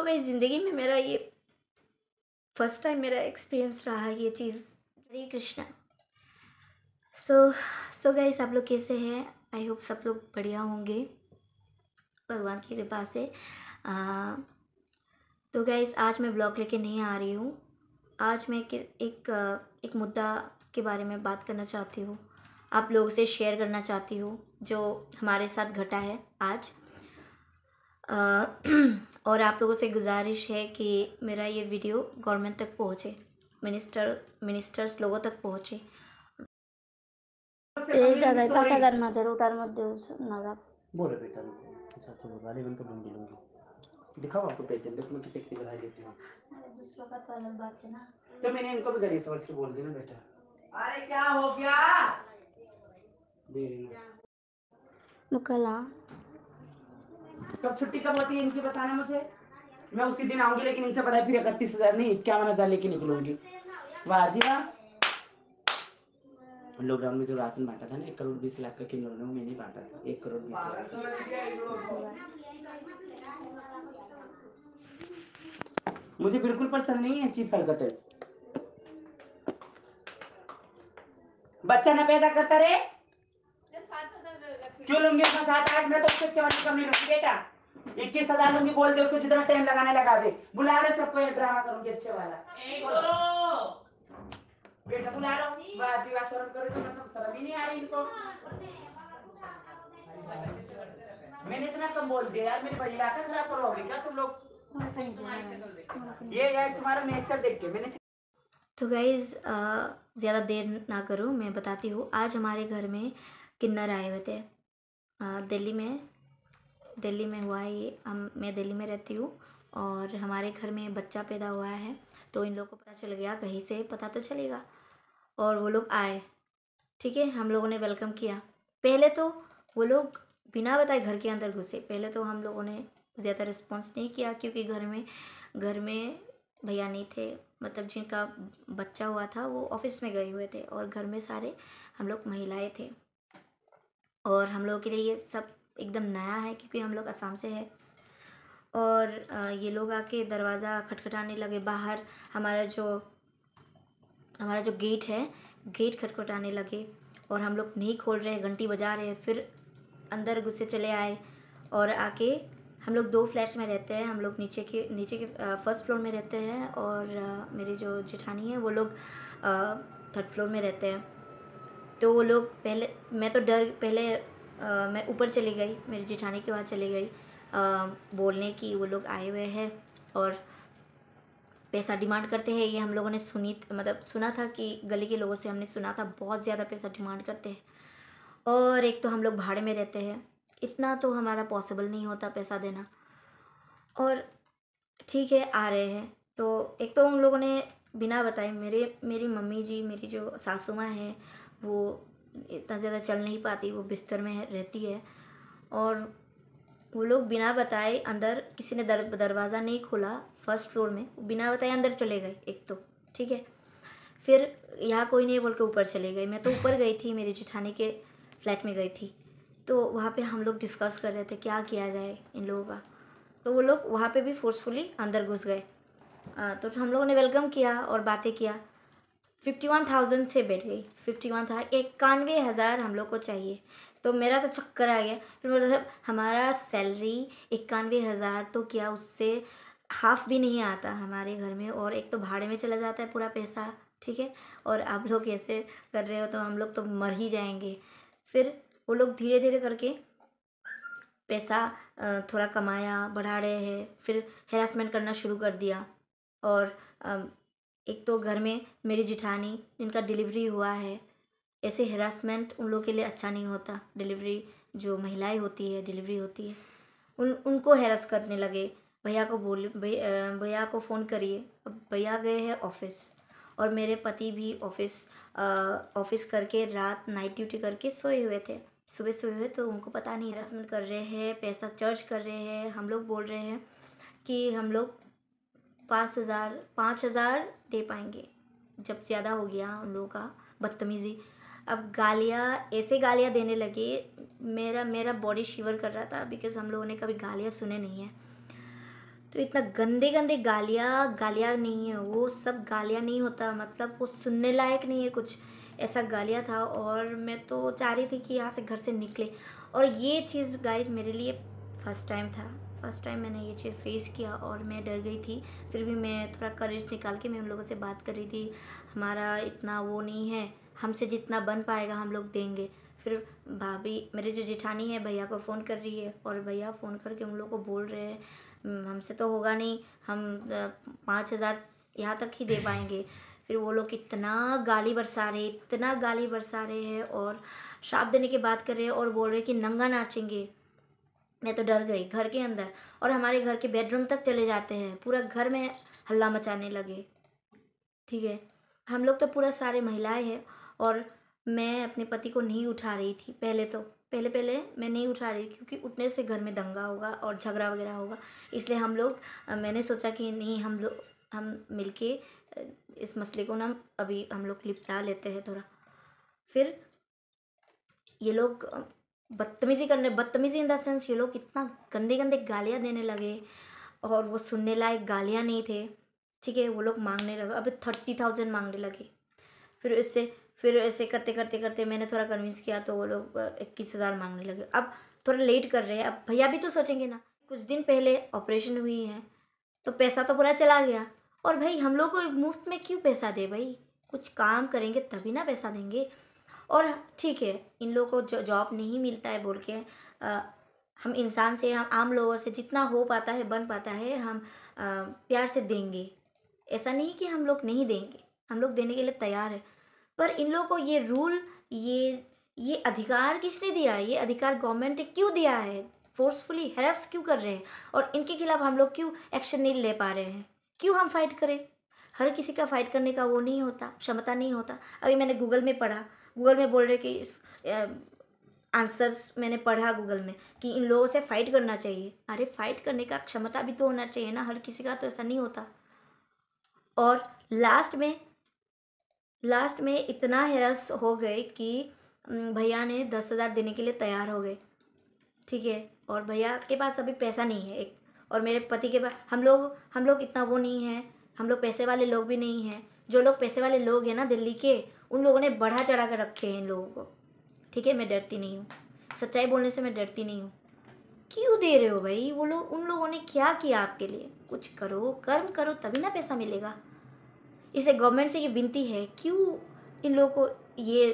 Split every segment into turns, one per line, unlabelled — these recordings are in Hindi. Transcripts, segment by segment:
तो गई ज़िंदगी में मेरा ये फर्स्ट टाइम मेरा एक्सपीरियंस रहा ये चीज़ हरे कृष्णा सो सो गई आप लोग कैसे हैं आई होप सब लोग बढ़िया होंगे भगवान की कृपा से आ, तो गैस आज मैं ब्लॉग लेके नहीं आ रही हूँ आज मैं एक एक, एक मुद्दा के बारे में बात करना चाहती हूँ आप लोगों से शेयर करना चाहती हूँ जो हमारे साथ घटा है आज आ, और आप लोगों से गुजारिश है कि मेरा ये वीडियो गवर्नमेंट तक पहुँचे मिनिस्टर मिनिस्टर्स लोगों तक पहुँचे दिखाओ आपको देखो मैं देती का तो अलग बात है ना तो मैंने इनको भी गरीब समझ के बोल ना बेटा अरे क्या हो गया दे रही ना मुकला कब छुट्टी कब होती है इनकी बताना मुझे मैं उसी दिन आऊंगी लेकिन इनसे पता है फिर इकतीस हजार नहीं इक्यावन हजार लेके निकलूंगी वाह जी वाह लॉकडाउन में जो राशन बांटा था ना एक करोड़ बीस लाख का किन लोगों में नहीं बांटा था एक करोड़ बीस लाख मुझे बिल्कुल पसंद नहीं है चीफ हरकटें बच्चा ना पैदा करता रे क्यों लूंगी अपना सात आठ मैं तो उससे चवन कम नहीं बेटा इक्कीस हजार लूंगी बोल दे उसको जितना टाइम लगाने लगा दे बुला रहे सबको ड्रामा करूंगी अच्छे वाला बेटा बुला रहा हूँ बात शर्म करो तो मतलब शर्म ही नहीं आ रही इनको मैंने इतना कम बोल दिया यार मेरी खराब करोगे क्या तुम लोग ये यार तुम्हारा नेचर देख के मैंने तो गाइज़ ज़्यादा देर ना करूँ मैं बताती हूँ आज हमारे घर में किन्नर आए हुए थे दिल्ली में दिल्ली में हुआ है ये हम मैं दिल्ली में रहती हूँ और हमारे घर में बच्चा पैदा हुआ है तो इन लोगों को पता चल गया कहीं से पता तो चलेगा और वो लोग आए ठीक है हम लोगों ने वेलकम किया पहले तो वो लोग बिना बताए घर के अंदर घुसे पहले तो हम लोगों ने ज़्यादा रिस्पॉन्स नहीं किया क्योंकि घर में घर में भैया नहीं थे मतलब जिनका बच्चा हुआ था वो ऑफिस में गए हुए थे और घर में सारे हम लोग महिलाएं थे और हम लोगों के लिए ये सब एकदम नया है क्योंकि हम लोग आसाम से है और ये लोग आके दरवाज़ा खटखटाने लगे बाहर हमारा जो हमारा जो गेट है गेट खटखटाने लगे और हम लोग नहीं खोल रहे घंटी बजा रहे फिर अंदर गुस्से चले आए और आके हम लोग दो फ्लैट्स में रहते हैं हम लोग नीचे के नीचे के फर्स्ट फ्लोर में रहते हैं और मेरी जो जेठानी है वो लोग थर्ड फ्लोर में रहते हैं तो वो लोग पहले मैं तो डर पहले आ, मैं ऊपर चली गई मेरी जिठानी के बाद चली गई आ, बोलने की वो लोग आए हुए हैं और पैसा डिमांड करते हैं ये हम लोगों ने सुनी मतलब सुना था कि गली के लोगों से हमने सुना था बहुत ज़्यादा पैसा डिमांड करते हैं और एक तो हम लोग भाड़े में रहते हैं इतना तो हमारा पॉसिबल नहीं होता पैसा देना और ठीक है आ रहे हैं तो एक तो उन लोगों ने बिना बताए मेरे मेरी मम्मी जी मेरी जो सासू माँ हैं वो इतना ज़्यादा चल नहीं पाती वो बिस्तर में रहती है और वो लोग बिना बताए अंदर किसी ने दर, दरवाज़ा नहीं खोला फर्स्ट फ्लोर में बिना बताए अंदर चले गए एक तो ठीक है फिर यहाँ कोई नहीं बोल के ऊपर चले गए मैं तो ऊपर गई थी मेरे जिठाने के फ्लैट में गई थी तो वहाँ पे हम लोग डिस्कस कर रहे थे क्या किया जाए इन लोगों का तो वो लोग वहाँ पे भी फोर्सफुली अंदर घुस गए तो हम लोगों ने वेलकम किया और बातें किया फिफ्टी वन थाउजेंड से बैठ गई फिफ्टी वन था इक्यानवे हज़ार हम लोग को चाहिए तो मेरा तो चक्कर आ गया फिर मतलब हमारा सैलरी इक्यानवे हज़ार तो क्या उससे हाफ भी नहीं आता हमारे घर में और एक तो भाड़े में चला जाता है पूरा पैसा ठीक है और आप लोग ऐसे कर रहे हो तो हम लोग तो मर ही जाएंगे फिर वो लोग धीरे धीरे करके पैसा थोड़ा कमाया बढ़ा रहे हैं फिर हेरासमेंट करना शुरू कर दिया और एक तो घर में मेरी जिठानी जिनका डिलीवरी हुआ है ऐसे हेरासमेंट उन लोग के लिए अच्छा नहीं होता डिलीवरी जो महिलाएं होती है डिलीवरी होती है उन उनको हेरास करने लगे भैया को बोले भैया को फ़ोन करिए अब भैया गए हैं ऑफिस और मेरे पति भी ऑफिस ऑफिस करके रात नाइट ड्यूटी करके सोए हुए थे सुबह सोए हुए तो उनको पता नहीं हरासमेंट कर रहे हैं पैसा चार्ज कर रहे हैं हम लोग बोल रहे हैं कि हम लोग पाँच हज़ार पाँच हज़ार दे पाएंगे जब ज़्यादा हो गया उन लोगों का बदतमीज़ी अब गालियाँ ऐसे गालियाँ देने लगे मेरा मेरा बॉडी शिवर कर रहा था बिकॉज हम लोगों ने कभी गालियाँ सुने नहीं हैं तो इतना गंदे गंदे गालियाँ गालियाँ नहीं है वो सब गालियाँ नहीं होता मतलब वो सुनने लायक नहीं है कुछ ऐसा गालियाँ था और मैं तो चाह रही थी कि यहाँ से घर से निकले और ये चीज़ गाइज मेरे लिए फर्स्ट टाइम था फर्स्ट टाइम मैंने ये चीज़ फेस किया और मैं डर गई थी फिर भी मैं थोड़ा करेज निकाल के मैं उन लोगों से बात कर रही थी हमारा इतना वो नहीं है हमसे जितना बन पाएगा हम लोग देंगे फिर भाभी मेरे जो जेठानी है भैया को फ़ोन कर रही है और भैया फ़ोन करके उन लोग को बोल रहे हैं हम्म, हमसे तो होगा नहीं हम पाँच हज़ार यहाँ तक ही दे पाएंगे फिर वो लोग इतना गाली बरसा रहे इतना गाली बरसा रहे हैं और श्राप देने की बात कर रहे हैं और बोल रहे हैं कि नंगा नाचेंगे मैं तो डर गई घर के अंदर और हमारे घर के बेडरूम तक चले जाते हैं पूरा घर में हल्ला मचाने लगे ठीक है हम लोग तो पूरा सारे महिलाएं हैं और मैं अपने पति को नहीं उठा रही थी पहले तो पहले पहले मैं नहीं उठा रही क्योंकि उठने से घर में दंगा होगा और झगड़ा वगैरह होगा इसलिए हम लोग मैंने सोचा कि नहीं हम लोग हम मिलके इस मसले को ना अभी हम लोग निपटा लेते हैं थोड़ा फिर ये लोग बदतमीज़ी करने बदतमीज़ी इन द सेंस ये लोग इतना गंदे गंदे गालियाँ देने लगे और वो सुनने लायक गालियाँ नहीं थे ठीक है वो लोग मांगने लगे अभी थर्टी थाउजेंड मांगने लगे फिर इससे फिर ऐसे करते करते करते मैंने थोड़ा कन्विंस किया तो वो लोग इक्कीस हज़ार मांगने लगे अब थोड़ा लेट कर रहे हैं अब भैया भी तो सोचेंगे ना कुछ दिन पहले ऑपरेशन हुई है तो पैसा तो पूरा चला गया और भाई हम लोग को मुफ्त में क्यों पैसा दे भाई कुछ काम करेंगे तभी ना पैसा देंगे और ठीक है इन लोगों को जॉब नहीं मिलता है बोल के आ, हम इंसान से हम आम लोगों से जितना हो पाता है बन पाता है हम आ, प्यार से देंगे ऐसा नहीं कि हम लोग नहीं देंगे हम लोग देने के लिए तैयार है पर इन लोगों को ये रूल ये ये अधिकार किसने दिया है ये अधिकार गवर्नमेंट ने क्यों दिया है फोर्सफुली हेरस क्यों कर रहे हैं और इनके खिलाफ हम लोग क्यों एक्शन नहीं ले पा रहे हैं क्यों हम फाइट करें हर किसी का फाइट करने का वो नहीं होता क्षमता नहीं होता अभी मैंने गूगल में पढ़ा गूगल में बोल रहे कि इस आंसर्स मैंने पढ़ा गूगल में कि इन लोगों से फाइट करना चाहिए अरे फाइट करने का क्षमता भी तो होना चाहिए ना हर किसी का तो ऐसा नहीं होता और लास्ट में लास्ट में इतना हैरस हो गए कि भैया ने दस हज़ार देने के लिए तैयार हो गए ठीक है और भैया के पास अभी पैसा नहीं है एक और मेरे पति के पास हम लोग हम लोग इतना वो नहीं है हम लोग पैसे वाले लोग भी नहीं हैं जो लोग पैसे वाले लोग हैं ना दिल्ली के उन लोगों ने बढ़ा चढ़ा कर रखे हैं इन लोगों को ठीक है मैं डरती नहीं हूँ सच्चाई बोलने से मैं डरती नहीं हूँ क्यों दे रहे हो भाई वो लोग उन लोगों ने क्या किया आपके लिए कुछ करो कर्म करो तभी ना पैसा मिलेगा इसे गवर्नमेंट से ये विनती है क्यों इन लोगों को ये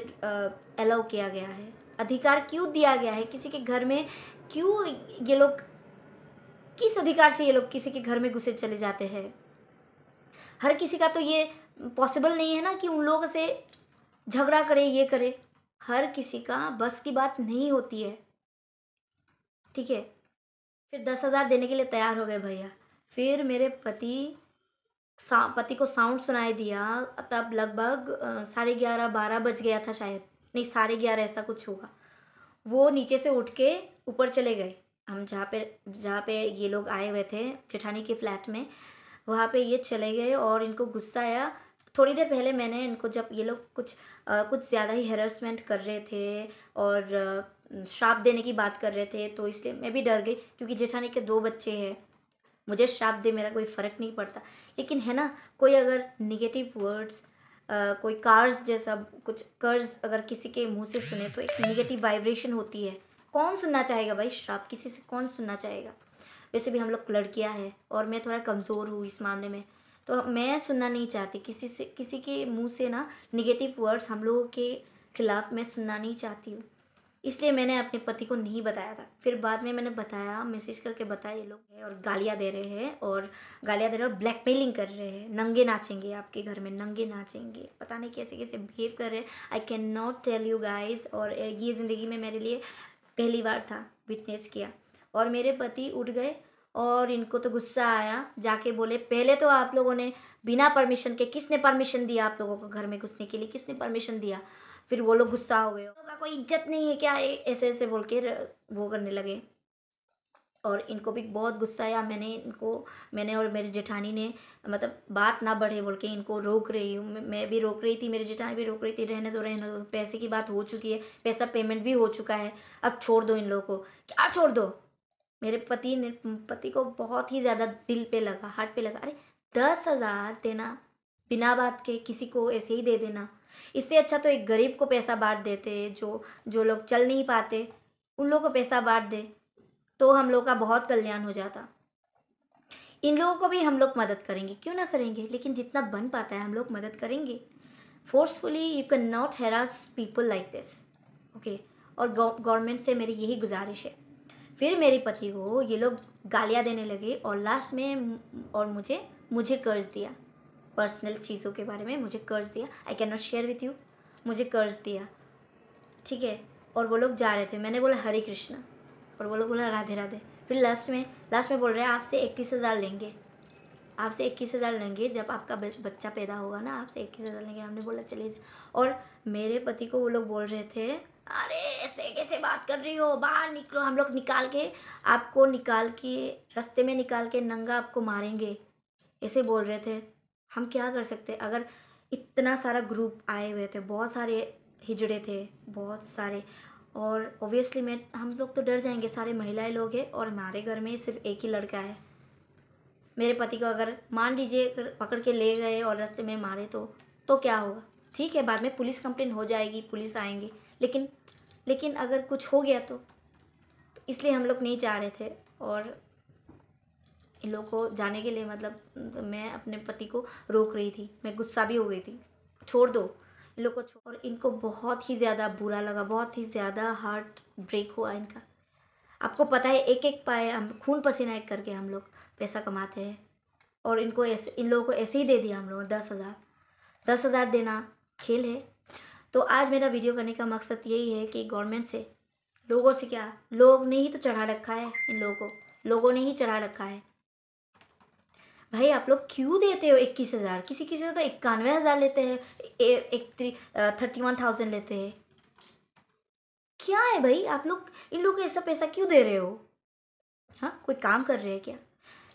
अलाउ किया गया है अधिकार क्यों दिया गया है किसी के घर में क्यों ये लोग किस अधिकार से ये लोग किसी के घर में घुसे चले जाते हैं हर किसी का तो ये पॉसिबल नहीं है ना कि उन लोग से झगड़ा करे ये करे हर किसी का बस की बात नहीं होती है ठीक है फिर दस हज़ार देने के लिए तैयार हो गए भैया फिर मेरे पति पति को साउंड सुनाई दिया तब लगभग साढ़े ग्यारह बारह बज गया था शायद नहीं साढ़े ग्यारह ऐसा कुछ होगा वो नीचे से उठ के ऊपर चले गए हम जहाँ पे जहाँ पे ये लोग आए हुए थे जेठानी के फ्लैट में वहाँ पे ये चले गए और इनको गुस्सा आया थोड़ी देर पहले मैंने इनको जब ये लोग कुछ आ, कुछ ज़्यादा ही हेरासमेंट कर रहे थे और श्राप देने की बात कर रहे थे तो इसलिए मैं भी डर गई क्योंकि जेठानी के दो बच्चे हैं मुझे श्राप दे मेरा कोई फ़र्क नहीं पड़ता लेकिन है ना कोई अगर निगेटिव वर्ड्स कोई कार्स जैसा कुछ कर्ज अगर किसी के मुंह से सुने तो एक निगेटिव वाइब्रेशन होती है कौन सुनना चाहेगा भाई श्राप किसी से कौन सुनना चाहेगा वैसे भी हम लोग लड़कियाँ हैं और मैं थोड़ा कमज़ोर हूँ इस मामले में तो मैं सुनना नहीं चाहती किसी से किसी के मुंह से ना निगेटिव वर्ड्स हम लोगों के खिलाफ मैं सुनना नहीं चाहती हूँ इसलिए मैंने अपने पति को नहीं बताया था फिर बाद में मैंने बताया मैसेज करके बताया ये लोग हैं और गालियाँ दे रहे हैं और गालियाँ दे रहे हैं और ब्लैकमेलिंग कर रहे हैं नंगे नाचेंगे आपके घर में नंगे नाचेंगे पता नहीं कैसे कैसे बिहेव कर रहे हैं I can not tell you guys और ये ज़िंदगी में मेरे लिए पहली बार था विटनेस किया और मेरे पति उठ गए और इनको तो गुस्सा आया जाके बोले पहले तो आप लोगों ने बिना परमिशन के किसने परमिशन दिया आप लोगों को घर में घुसने के लिए किसने परमिशन दिया फिर वो लोग गुस्सा हो गए का कोई इज्जत नहीं है क्या ऐसे ऐसे बोल के वो करने लगे और इनको भी बहुत गुस्सा आया मैंने इनको मैंने और मेरी जेठानी ने मतलब बात ना बढ़े बोल के इनको रोक रही हूँ मैं भी रोक रही थी मेरी जेठानी भी रोक रही थी रहने दो रहने दो पैसे की बात हो चुकी है पैसा पेमेंट भी हो चुका है अब छोड़ दो इन लोगों को क्या छोड़ दो मेरे पति ने पति को बहुत ही ज़्यादा दिल पे लगा हार्ट पे लगा अरे दस हज़ार देना बिना बात के किसी को ऐसे ही दे देना इससे अच्छा तो एक गरीब को पैसा बांट देते जो जो लोग चल नहीं पाते उन लोगों को पैसा बांट दे तो हम लोग का बहुत कल्याण हो जाता इन लोगों को भी हम लोग मदद करेंगे क्यों ना करेंगे लेकिन जितना बन पाता है हम लोग मदद करेंगे forcefully you can not harass people like this okay और गवर्नमेंट से मेरी यही गुजारिश है फिर मेरे पति को ये लोग गालियाँ देने लगे और लास्ट में और मुझे मुझे कर्ज दिया पर्सनल चीज़ों के बारे में मुझे कर्ज दिया I can not share with you मुझे कर्ज दिया ठीक है और वो लोग जा रहे थे मैंने बोला हरे कृष्णा और वो लोग बोला राधे राधे फिर लास्ट में लास्ट में बोल रहे हैं आपसे इक्कीस हज़ार लेंगे आपसे इक्कीस हज़ार लेंगे जब आपका बच्चा पैदा होगा ना आपसे इक्कीस हज़ार लेंगे हमने बोला चलिए और मेरे पति को वो लोग बोल रहे थे अरे ऐसे कैसे बात कर रही हो बाहर निकलो हम लोग निकाल के आपको निकाल के रास्ते में निकाल के नंगा आपको मारेंगे ऐसे बोल रहे थे हम क्या कर सकते अगर इतना सारा ग्रुप आए हुए थे बहुत सारे हिजड़े थे बहुत सारे और ओबियसली मैं हम लोग तो डर जाएंगे सारे महिलाएं लोग हैं और हमारे घर में सिर्फ एक ही लड़का है मेरे पति को अगर मान लीजिए पकड़ के ले गए और रस्ते में मारे तो तो क्या होगा ठीक है बाद में पुलिस कंप्लेन हो जाएगी पुलिस आएंगी लेकिन लेकिन अगर कुछ हो गया तो, तो इसलिए हम लोग नहीं चाह रहे थे और इन लोग को जाने के लिए मतलब मैं अपने पति को रोक रही थी मैं गुस्सा भी हो गई थी छोड़ दो इन लोग को छोड़ और इनको बहुत ही ज़्यादा बुरा लगा बहुत ही ज़्यादा हार्ट ब्रेक हुआ इनका आपको पता है एक एक पाए हम खून पसीना एक करके हम लोग पैसा कमाते हैं और इनको ऐसे इन लोगों को ऐसे ही दे दिया हम ने दस हज़ार दस हज़ार देना खेल है तो आज मेरा वीडियो करने का मकसद यही है कि गवर्नमेंट से लोगों से क्या लोग ने ही तो चढ़ा रखा है इन लोगों को लोगों ने ही चढ़ा रखा है भाई आप लोग क्यों देते हो इक्कीस हज़ार किसी किसी को तो इक्यानवे हज़ार लेते हैं एक थर्टी वन थाउजेंड लेते हैं क्या है भाई आप लोग इन लोग को ऐसा पैसा क्यों दे रहे हो हाँ कोई काम कर रहे हैं क्या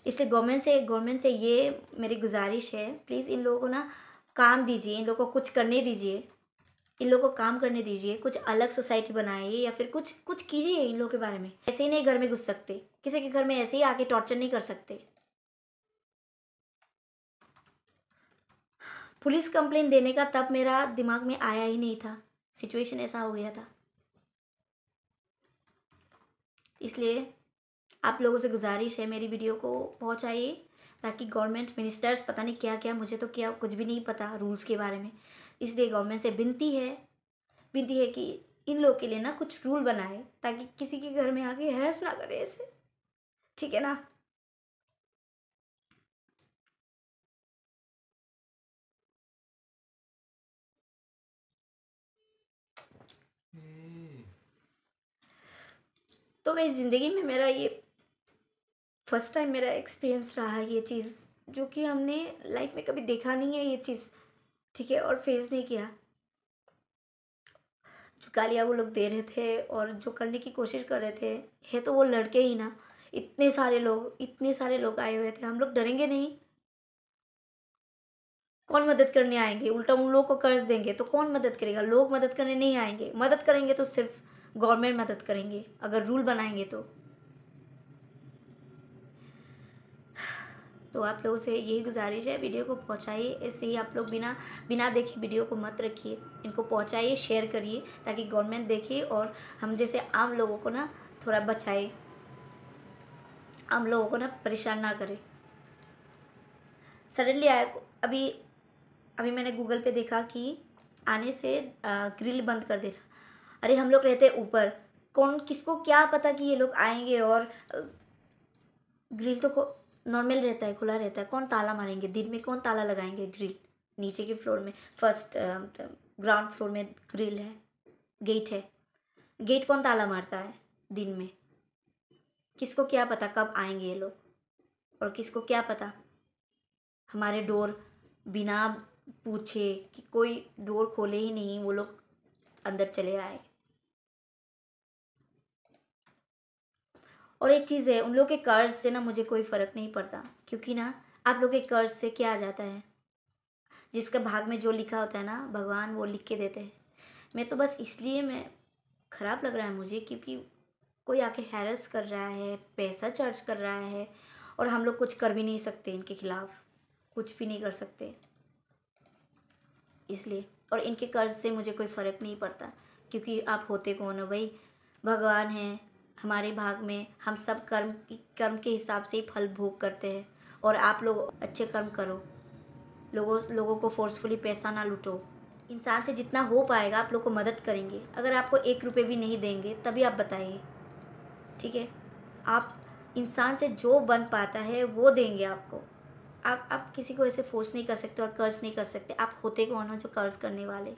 इसलिए गवर्नमेंट से गवर्नमेंट से ये मेरी गुजारिश है प्लीज़ इन लोगों को ना काम दीजिए इन लोगों को कुछ करने दीजिए इन लोगों को काम करने दीजिए कुछ अलग सोसाइटी बनाइए या फिर कुछ कुछ कीजिए इन लोगों के बारे में ऐसे ही नहीं घर में घुस सकते किसी के घर में ऐसे ही आके टॉर्चर नहीं कर सकते पुलिस कंप्लेन देने का तब मेरा दिमाग में आया ही नहीं था सिचुएशन ऐसा हो गया था इसलिए आप लोगों से गुजारिश है मेरी वीडियो को पहुंचाइए ताकि गवर्नमेंट मिनिस्टर्स पता नहीं क्या क्या मुझे तो क्या कुछ भी नहीं पता रूल्स के बारे में इसलिए गवर्नमेंट से विनती है विनती है कि इन लोग के लिए ना कुछ रूल बनाए ताकि किसी के घर में आके हरस ना करे ऐसे ठीक है ना तो गई ज़िंदगी में मेरा ये फर्स्ट टाइम मेरा एक्सपीरियंस रहा ये चीज़ जो कि हमने लाइफ में कभी देखा नहीं है ये चीज़ ठीक है और फेस नहीं किया जो गालियाँ वो लोग दे रहे थे और जो करने की कोशिश कर रहे थे है तो वो लड़के ही ना इतने सारे लोग इतने सारे लोग आए हुए थे हम लोग डरेंगे नहीं कौन मदद करने आएंगे उल्टा उन लोगों को कर्ज देंगे तो कौन मदद करेगा लोग मदद करने नहीं आएंगे मदद करेंगे तो सिर्फ गवर्नमेंट मदद करेंगे अगर रूल बनाएंगे तो तो आप लोगों से यही गुजारिश है वीडियो को पहुँचाइए ऐसे ही आप लोग बिना बिना देखे वीडियो को मत रखिए इनको पहुँचाइए शेयर करिए ताकि गवर्नमेंट देखे और हम जैसे आम लोगों को ना थोड़ा बचाए आम लोगों को ना परेशान ना करे सडनली आया अभी अभी मैंने गूगल पे देखा कि आने से ग्रिल बंद कर देना अरे हम लोग रहते ऊपर कौन किसको क्या पता कि ये लोग आएंगे और ग्रिल तो को नॉर्मल रहता है खुला रहता है कौन ताला मारेंगे दिन में कौन ताला लगाएंगे ग्रिल नीचे के फ्लोर में फर्स्ट ग्राउंड फ्लोर में ग्रिल है गेट है गेट कौन ताला मारता है दिन में किसको क्या पता कब आएंगे ये लोग और किसको क्या पता हमारे डोर बिना पूछे कि कोई डोर खोले ही नहीं वो लोग अंदर चले आए और एक चीज़ है उन लोग के कर्ज से ना मुझे कोई फ़र्क नहीं पड़ता क्योंकि ना आप लोग के कर्ज से क्या आ जाता है जिसका भाग में जो लिखा होता है ना भगवान वो लिख के देते हैं मैं तो बस इसलिए मैं ख़राब लग रहा है मुझे क्योंकि कोई आके हैरस कर रहा है पैसा चार्ज कर रहा है और हम लोग कुछ कर भी नहीं सकते इनके खिलाफ़ कुछ भी नहीं कर सकते इसलिए और इनके कर्ज से मुझे कोई फ़र्क नहीं पड़ता क्योंकि आप होते कौन हो भाई भगवान हैं हमारे भाग में हम सब कर्म कर्म के हिसाब से ही फल भोग करते हैं और आप लोग अच्छे कर्म करो लोगों लोगों को फोर्सफुली पैसा ना लूटो इंसान से जितना हो पाएगा आप लोग को मदद करेंगे अगर आपको एक रुपये भी नहीं देंगे तभी आप बताइए ठीक है आप इंसान से जो बन पाता है वो देंगे आपको आप आप किसी को ऐसे फोर्स नहीं कर सकते और कर्ज नहीं कर सकते आप होते कौन हो जो कर्ज करने वाले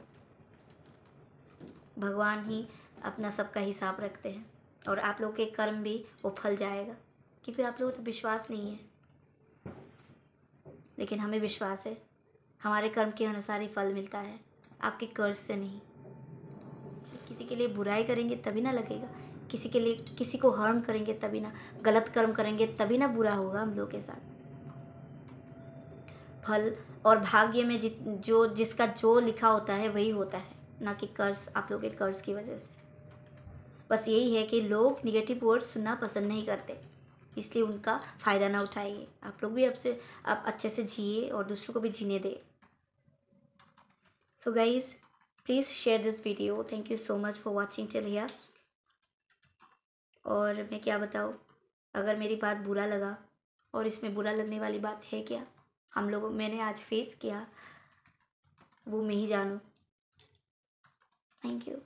भगवान ही अपना सबका हिसाब रखते हैं और आप लोग के कर्म भी वो फल जाएगा क्योंकि आप लोगों को तो विश्वास नहीं है लेकिन हमें विश्वास है हमारे कर्म के अनुसार ही फल मिलता है आपके कर्ज से नहीं किसी के लिए बुराई करेंगे तभी ना लगेगा किसी के लिए किसी को हर्म करेंगे तभी ना गलत कर्म करेंगे तभी ना बुरा होगा हम लोग के साथ फल और भाग्य में जो जिसका जो लिखा होता है वही होता है ना कि कर्ज आप लोग के कर्ज की वजह से बस यही है कि लोग निगेटिव वर्ड्स सुनना पसंद नहीं करते इसलिए उनका फ़ायदा ना उठाइए आप लोग भी अब से आप अच्छे से जिए और दूसरों को भी जीने दें so guys please share this video thank you so much for watching till here और मैं क्या बताऊँ अगर मेरी बात बुरा लगा और इसमें बुरा लगने वाली बात है क्या हम लोग मैंने आज फेस किया वो मैं ही जानूँ थैंक यू